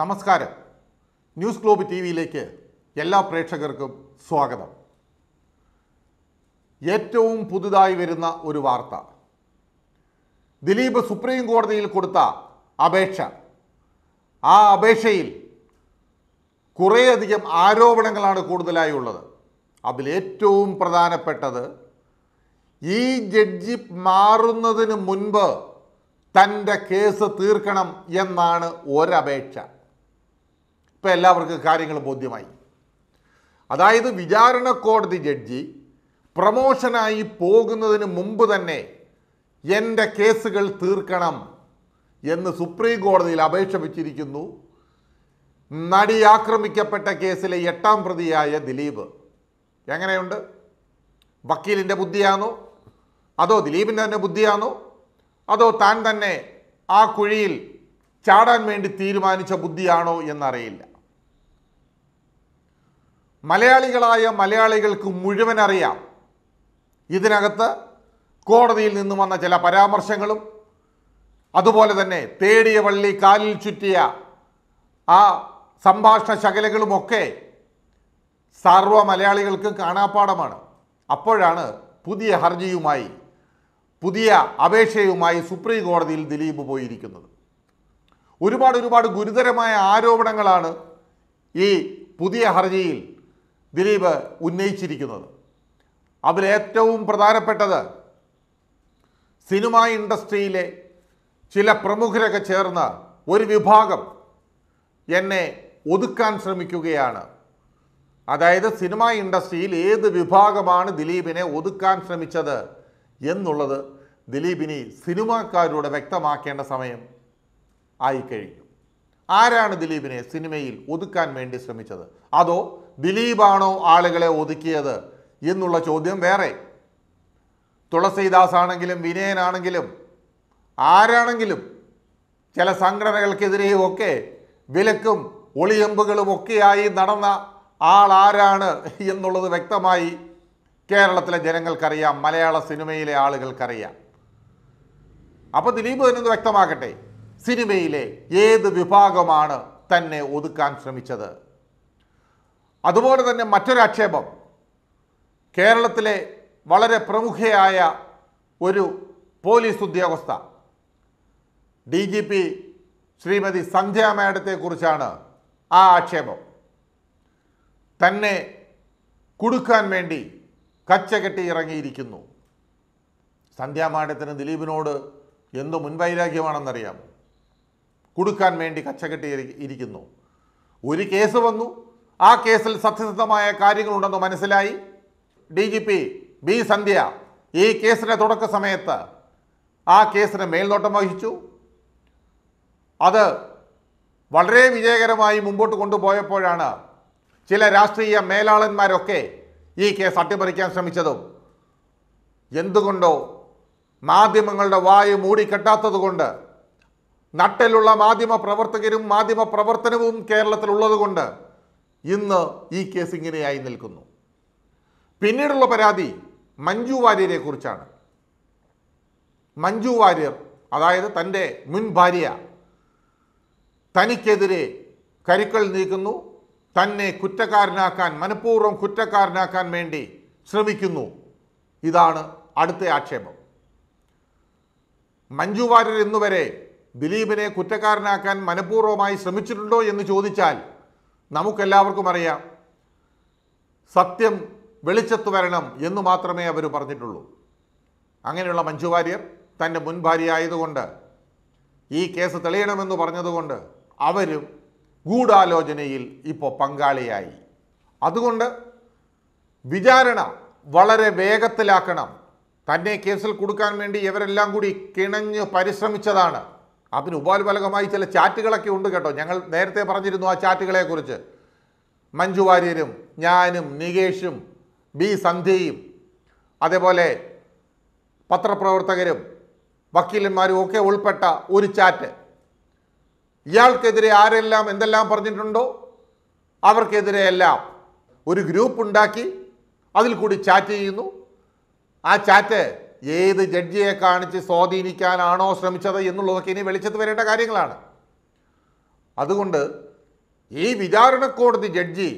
നമസ്കാരം news globe T വിയിലേക്ക് എല്ലാ പ്രേക്ഷകർക്കും സ്വാഗതം ഏറ്റവും പുതുതായി വരുന്ന ഒരു വാർത്ത ദിലീപ് സുപ്രീം കോടതിയിൽ കൊടുത്ത അപേക്ഷ ആ അപേക്ഷയിൽ കുറേയധികം ആരോപണങ്ങളാണ് കൂടുതലായി ഉള്ളത് അതിലേറ്റവും പ്രധാനപ്പെട്ടത് ഈ ജഡ്ജി മാറുന്നതിന് മുൻപ് തൻ്റെ കേസ് തീർക്കണം എന്നാണ് ഒരപേക്ഷ ഇപ്പം എല്ലാവർക്കും കാര്യങ്ങൾ ബോധ്യമായി അതായത് വിചാരണ കോടതി ജഡ്ജി പ്രമോഷനായി പോകുന്നതിന് മുമ്പ് തന്നെ എൻ്റെ കേസുകൾ തീർക്കണം എന്ന് സുപ്രീം കോടതിയിൽ അപേക്ഷ വച്ചിരിക്കുന്നു നടി ആക്രമിക്കപ്പെട്ട കേസിലെ എട്ടാം പ്രതിയായ ദിലീപ് എങ്ങനെയുണ്ട് വക്കീലിൻ്റെ ബുദ്ധിയാണോ അതോ ദിലീപിൻ്റെ തന്നെ ബുദ്ധിയാണോ അതോ താൻ തന്നെ ആ കുഴിയിൽ ചാടാൻ വേണ്ടി തീരുമാനിച്ച ബുദ്ധിയാണോ എന്നറിയില്ല മലയാളികളായ മലയാളികൾക്ക് മുഴുവൻ അറിയാം ഇതിനകത്ത് കോടതിയിൽ നിന്നും വന്ന ചില പരാമർശങ്ങളും അതുപോലെ തന്നെ തേടിയ വള്ളി കാലിൽ ചുറ്റിയ ആ സംഭാഷണ ശകലകളുമൊക്കെ സർവ മലയാളികൾക്ക് കാണാപ്പാടമാണ് അപ്പോഴാണ് പുതിയ ഹർജിയുമായി പുതിയ അപേക്ഷയുമായി സുപ്രീം കോടതിയിൽ ദിലീപ് പോയിരിക്കുന്നത് ഒരുപാട് ഒരുപാട് ഗുരുതരമായ ആരോപണങ്ങളാണ് ഈ പുതിയ ഹർജിയിൽ ദിലീപ് ഉന്നയിച്ചിരിക്കുന്നത് അതിലേറ്റവും പ്രധാനപ്പെട്ടത് സിനിമാ ഇൻഡസ്ട്രിയിലെ ചില പ്രമുഖരൊക്കെ ചേർന്ന് ഒരു വിഭാഗം എന്നെ ഒതുക്കാൻ ശ്രമിക്കുകയാണ് അതായത് സിനിമാ ഇൻഡസ്ട്രിയിൽ ഏത് വിഭാഗമാണ് ദിലീപിനെ ഒതുക്കാൻ ശ്രമിച്ചത് എന്നുള്ളത് ദിലീപിനി സിനിമാക്കാരോട് വ്യക്തമാക്കേണ്ട സമയം ആയിക്കഴിഞ്ഞു ആരാണ് ദിലീപിനെ സിനിമയിൽ ഒതുക്കാൻ വേണ്ടി ശ്രമിച്ചത് അതോ ദിലീപാണോ ആളുകളെ ഒതുക്കിയത് എന്നുള്ള ചോദ്യം വേറെ തുളസീദാസ് ആണെങ്കിലും വിനയനാണെങ്കിലും ആരാണെങ്കിലും ചില സംഘടനകൾക്കെതിരെയും ഒക്കെ വിലക്കും ഒളിയമ്പുകളും ഒക്കെയായി നടന്ന ആൾ ആരാണ് എന്നുള്ളത് വ്യക്തമായി കേരളത്തിലെ ജനങ്ങൾക്കറിയാം മലയാള സിനിമയിലെ ആളുകൾക്കറിയാം അപ്പോൾ ദിലീപ് തന്നെ വ്യക്തമാക്കട്ടെ സിനിമയിലെ ഏത് വിഭാഗമാണ് തന്നെ ഒതുക്കാൻ ശ്രമിച്ചത് അതുപോലെ തന്നെ മറ്റൊരു ആക്ഷേപം കേരളത്തിലെ വളരെ പ്രമുഖയായ ഒരു പോലീസ് ഉദ്യോഗസ്ഥ D G P Shrimati Sandhya മേഡത്തെക്കുറിച്ചാണ് ആ ആക്ഷേപം തന്നെ കുടുക്കാൻ വേണ്ടി കച്ചകെട്ടി ഇറങ്ങിയിരിക്കുന്നു സന്ധ്യാ മാഡത്തിന് ദിലീപിനോട് എന്ത് മുൻവൈരാഗ്യമാണെന്നറിയാമോ കൊടുക്കാൻ വേണ്ടി കച്ചകെട്ടി ഇരിക്കുന്നു ഒരു കേസ് വന്നു ആ കേസിൽ സത്യസന്ധമായ കാര്യങ്ങളുണ്ടെന്ന് മനസ്സിലായി D G P B Sandhya ഈ കേസിൻ്റെ തുടക്ക സമയത്ത് ആ കേസിന് മേൽനോട്ടം വഹിച്ചു അത് വളരെ വിജയകരമായി മുമ്പോട്ട് കൊണ്ടുപോയപ്പോഴാണ് ചില രാഷ്ട്രീയ മേലാളന്മാരൊക്കെ ഈ കേസ് അട്ടിമറിക്കാൻ ശ്രമിച്ചതും എന്തുകൊണ്ടോ മാധ്യമങ്ങളുടെ വായു മൂടിക്കെട്ടാത്തത് കൊണ്ട് നട്ടലുള്ള മാധ്യമ പ്രവർത്തകരും മാധ്യമ പ്രവർത്തനവും കൊണ്ട് ഇന്ന് ഈ കേസ് ഇങ്ങനെയായി നിൽക്കുന്നു പിന്നീടുള്ള പരാതി മഞ്ജു വാര്യരെ കുറിച്ചാണ് മഞ്ജു വാര്യർ അതായത് തൻ്റെ മുൻ ഭാര്യ തനിക്കെതിരെ കരുക്കൾ നീക്കുന്നു തന്നെ കുറ്റക്കാരനാക്കാൻ മനഃപൂർവ്വം കുറ്റക്കാരനാക്കാൻ വേണ്ടി ശ്രമിക്കുന്നു ഇതാണ് അടുത്ത ആക്ഷേപം മഞ്ജു വാര്യർ ഇന്നുവരെ ദിലീപിനെ കുറ്റക്കാരനാക്കാൻ മനഃപൂർവ്വമായി ശ്രമിച്ചിട്ടുണ്ടോ എന്ന് ചോദിച്ചാൽ നമുക്കെല്ലാവർക്കും അറിയാം സത്യം വെളിച്ചത്ത് വരണം എന്ന് മാത്രമേ അവർ പറഞ്ഞിട്ടുള്ളൂ അങ്ങനെയുള്ള മഞ്ജു വാര്യർ തൻ്റെ മുൻ ആയതുകൊണ്ട് ഈ കേസ് തെളിയണമെന്ന് പറഞ്ഞതുകൊണ്ട് അവരും ഗൂഢാലോചനയിൽ ഇപ്പോൾ പങ്കാളിയായി അതുകൊണ്ട് വിചാരണ വളരെ വേഗത്തിലാക്കണം തന്നെ കേസിൽ കൊടുക്കാൻ വേണ്ടി ഇവരെല്ലാം കൂടി കിണഞ്ഞ് പരിശ്രമിച്ചതാണ് അതിന് ഉപോത്ബലകമായി ചില ചാറ്റുകളൊക്കെ ഉണ്ട് കേട്ടോ ഞങ്ങൾ നേരത്തെ പറഞ്ഞിരുന്നു ആ ചാറ്റുകളെക്കുറിച്ച് മഞ്ജു വാര്യരും ഞാനും നികേഷും ബി സന്ധ്യയും അതേപോലെ പത്രപ്രവർത്തകരും വക്കീലന്മാരും ഒക്കെ ഉൾപ്പെട്ട ഒരു ചാറ്റ് ഇയാൾക്കെതിരെ ആരെല്ലാം എന്തെല്ലാം പറഞ്ഞിട്ടുണ്ടോ അവർക്കെതിരെ എല്ലാം ഒരു ഗ്രൂപ്പ് ഉണ്ടാക്കി അതിൽ കൂടി ചാറ്റ് ചെയ്യുന്നു ആ ചാറ്റ് ഏത് ജഡ്ജിയെ കാണിച്ച് സ്വാധീനിക്കാനാണോ ശ്രമിച്ചത് എന്നുള്ളതൊക്കെ ഇനി വെളിച്ചത്ത് വരേണ്ട കാര്യങ്ങളാണ് അതുകൊണ്ട് ഈ വിചാരണ കോടതി ജഡ്ജി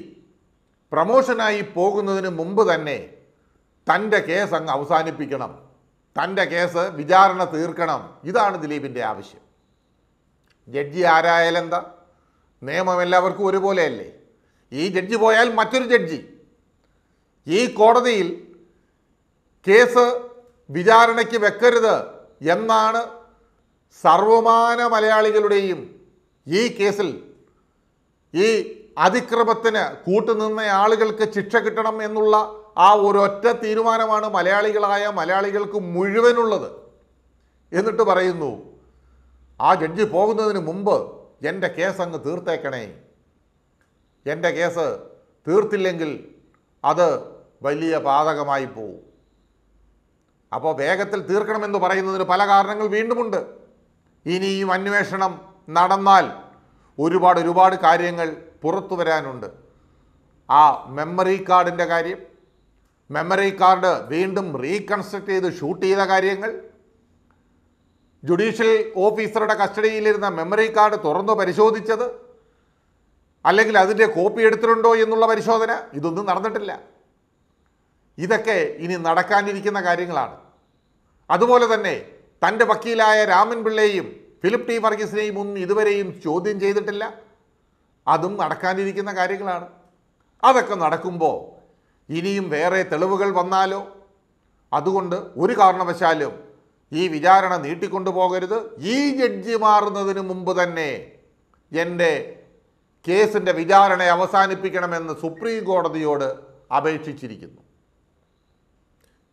പ്രമോഷനായി പോകുന്നതിന് മുമ്പ് തന്നെ തൻ്റെ കേസ് അങ്ങ് അവസാനിപ്പിക്കണം തൻ്റെ കേസ് വിചാരണ തീർക്കണം ഇതാണ് ദിലീപിൻ്റെ ആവശ്യം ജഡ്ജി ആരായാലെന്താ നിയമം എല്ലാവർക്കും ഒരുപോലെയല്ലേ ഈ ജഡ്ജി പോയാൽ മറ്റൊരു ജഡ്ജി ഈ കോടതിയിൽ കേസ് വിചാരണയ്ക്ക് വെക്കരുത് എന്നാണ് സർവമാന മലയാളികളുടെയും ഈ കേസിൽ ഈ അതിക്രമത്തിന് കൂട്ടുനിന്ന ആളുകൾക്ക് ശിക്ഷ കിട്ടണം എന്നുള്ള ആ ഒരൊറ്റ തീരുമാനമാണ് മലയാളികളായ മലയാളികൾക്ക് മുഴുവനുള്ളത് എന്നിട്ട് പറയുന്നു ആ ജഡ്ജി പോകുന്നതിന് മുമ്പ് എൻ്റെ കേസ് അങ്ങ് തീർത്തേക്കണേ എൻ്റെ കേസ് തീർത്തില്ലെങ്കിൽ അത് വലിയ പാതകമായി പോവും അപ്പോൾ വേഗത്തിൽ തീർക്കണമെന്ന് പറയുന്നതിന് പല കാരണങ്ങൾ വീണ്ടുമുണ്ട് ഇനി ഈ അന്വേഷണം നടന്നാൽ ഒരുപാട് ഒരുപാട് കാര്യങ്ങൾ പുറത്തു വരാനുണ്ട് ആ മെമ്മറി കാർഡിൻ്റെ കാര്യം മെമ്മറി കാർഡ് വീണ്ടും റീകൺസ്ട്രക്ട് ചെയ്ത് ഷൂട്ട് ചെയ്ത കാര്യങ്ങൾ ജുഡീഷ്യൽ ഓഫീസറുടെ കസ്റ്റഡിയിലിരുന്ന മെമ്മറി കാർഡ് തുറന്നു പരിശോധിച്ചത് അല്ലെങ്കിൽ അതിൻ്റെ കോപ്പി എടുത്തിട്ടുണ്ടോ എന്നുള്ള പരിശോധന ഇതൊന്നും നടന്നിട്ടില്ല ഇതൊക്കെ ഇനി നടക്കാനിരിക്കുന്ന കാര്യങ്ങളാണ് അതുപോലെ തന്നെ തൻ്റെ വക്കീലായ രാമൻ പിള്ളയെയും ഫിലിപ്പ് ടി വർഗീസിനെയും ഒന്നും ഇതുവരെയും ചോദ്യം ചെയ്തിട്ടില്ല അതും നടക്കാനിരിക്കുന്ന കാര്യങ്ങളാണ് അതൊക്കെ നടക്കുമ്പോൾ ഇനിയും വേറെ തെളിവുകൾ വന്നാലോ അതുകൊണ്ട് ഒരു കാരണവശാലും ഈ വിചാരണ നീട്ടിക്കൊണ്ടുപോകരുത് ഈ ജഡ്ജി മാറുന്നതിന് മുമ്പ് തന്നെ എൻ്റെ കേസിൻ്റെ വിചാരണ അവസാനിപ്പിക്കണമെന്ന് സുപ്രീം കോടതിയോട് അപേക്ഷിച്ചിരിക്കുന്നു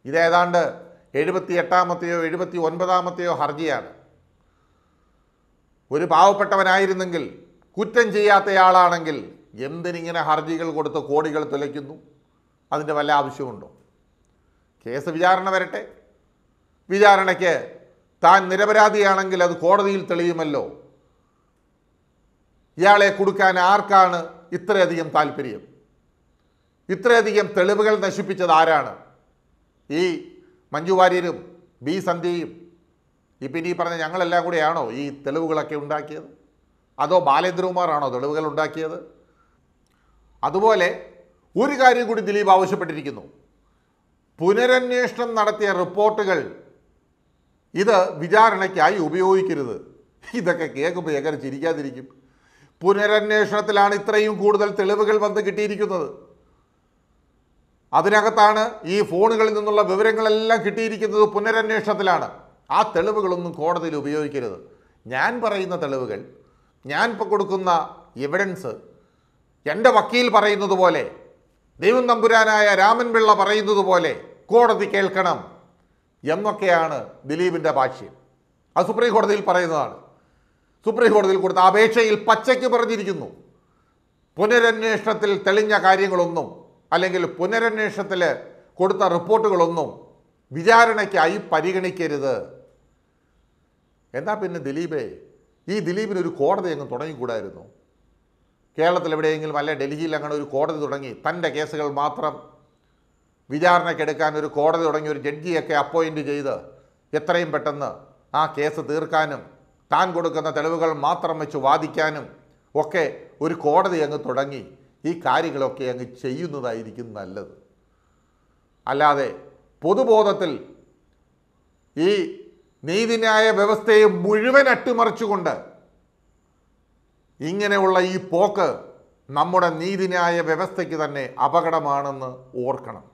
ഇതേതാണ്ട് എഴുപത്തി എട്ടാമത്തെയോ എഴുപത്തി ഒൻപതാമത്തെയോ ഹർജിയാണ് ഒരു പാവപ്പെട്ടവനായിരുന്നെങ്കിൽ കുറ്റം ചെയ്യാത്തയാളാണെങ്കിൽ എന്തിനിങ്ങനെ ഹർജികൾ കൊടുത്ത് കോടികൾ തുലയ്ക്കുന്നു അതിൻ്റെ വല്ല ആവശ്യമുണ്ടോ കേസ് വിചാരണ വരട്ടെ വിചാരണയ്ക്ക് താൻ നിരപരാധിയാണെങ്കിൽ അത് കോടതിയിൽ തെളിയുമല്ലോ ഇയാളെ കൊടുക്കാൻ ആർക്കാണ് ഇത്രയധികം താല്പര്യം ഇത്രയധികം തെളിവുകൾ നശിപ്പിച്ചത് ആരാണ് ഈ മഞ്ജു വാര്യരും ബി സന്ധ്യയും ഈ പിന്നെ ഈ പറഞ്ഞ ഞങ്ങളെല്ലാം കൂടെയാണോ ഈ തെളിവുകളൊക്കെ ഉണ്ടാക്കിയത് അതോ ബാലേന്ദ്രകുമാറാണോ തെളിവുകൾ ഉണ്ടാക്കിയത് അതുപോലെ ഒരു കാര്യം കൂടി ദിലീപ് ആവശ്യപ്പെട്ടിരിക്കുന്നു പുനരന്വേഷണം നടത്തിയ റിപ്പോർട്ടുകൾ ഇത് വിചാരണയ്ക്കായി ഉപയോഗിക്കരുത് ഇതൊക്കെ കേൾക്കുമ്പോൾ എങ്ങനെ ചിരിക്കാതിരിക്കും പുനരന്വേഷണത്തിലാണ് ഇത്രയും കൂടുതൽ തെളിവുകൾ വന്ന് കിട്ടിയിരിക്കുന്നത് അതിനകത്താണ് ഈ ഫോണുകളിൽ നിന്നുള്ള വിവരങ്ങളെല്ലാം കിട്ടിയിരിക്കുന്നത് പുനരന്വേഷണത്തിലാണ് ആ തെളിവുകളൊന്നും കോടതിയിൽ ഉപയോഗിക്കരുത് ഞാൻ പറയുന്ന തെളിവുകൾ ഞാൻ കൊടുക്കുന്ന എവിഡൻസ് എൻ്റെ വക്കീൽ പറയുന്നത് പോലെ ദൈവം തമ്പുരാനായ രാമൻ പിള്ള പറയുന്നത് പോലെ കോടതി കേൾക്കണം എന്നൊക്കെയാണ് ദിലീപിൻ്റെ ഭാഷ്യം അത് സുപ്രീം കോടതിയിൽ പറയുന്നതാണ് സുപ്രീം കോടതിയിൽ കൊടുത്ത അപേക്ഷയിൽ പച്ചയ്ക്ക് പറഞ്ഞിരിക്കുന്നു പുനരന്വേഷണത്തിൽ തെളിഞ്ഞ കാര്യങ്ങളൊന്നും അല്ലെങ്കിൽ പുനരന്വേഷണത്തിൽ കൊടുത്ത റിപ്പോർട്ടുകളൊന്നും വിചാരണയ്ക്കായി പരിഗണിക്കരുത് എന്നാൽ പിന്നെ ദിലീപേ ഈ ദിലീപിന് ഒരു കോടതി അങ്ങ് തുടങ്ങിക്കൂടായിരുന്നു കേരളത്തിൽ എവിടെയെങ്കിലും അല്ല ഡൽഹിയിൽ അങ്ങനെ ഒരു കോടതി തുടങ്ങി തൻ്റെ കേസുകൾ മാത്രം വിചാരണയ്ക്കെടുക്കാൻ ഒരു കോടതി തുടങ്ങി ഒരു ജഡ്ജിയൊക്കെ അപ്പോയിൻ്റ് ചെയ്ത് എത്രയും പെട്ടെന്ന് ആ കേസ് തീർക്കാനും താൻ കൊടുക്കുന്ന തെളിവുകൾ മാത്രം വെച്ച് വാദിക്കാനും ഒക്കെ ഒരു കോടതി അങ്ങ് തുടങ്ങി ഈ കാര്യങ്ങളൊക്കെ അങ്ങ് ചെയ്യുന്നതായിരിക്കും നല്ലത് അല്ലാതെ പൊതുബോധത്തിൽ ഈ നീതിന്യായ വ്യവസ്ഥയെ മുഴുവൻ അട്ടിമറിച്ചുകൊണ്ട് ഇങ്ങനെയുള്ള ഈ പോക്ക് നമ്മുടെ നീതിന്യായ വ്യവസ്ഥയ്ക്ക് തന്നെ അപകടമാണെന്ന് ഓർക്കണം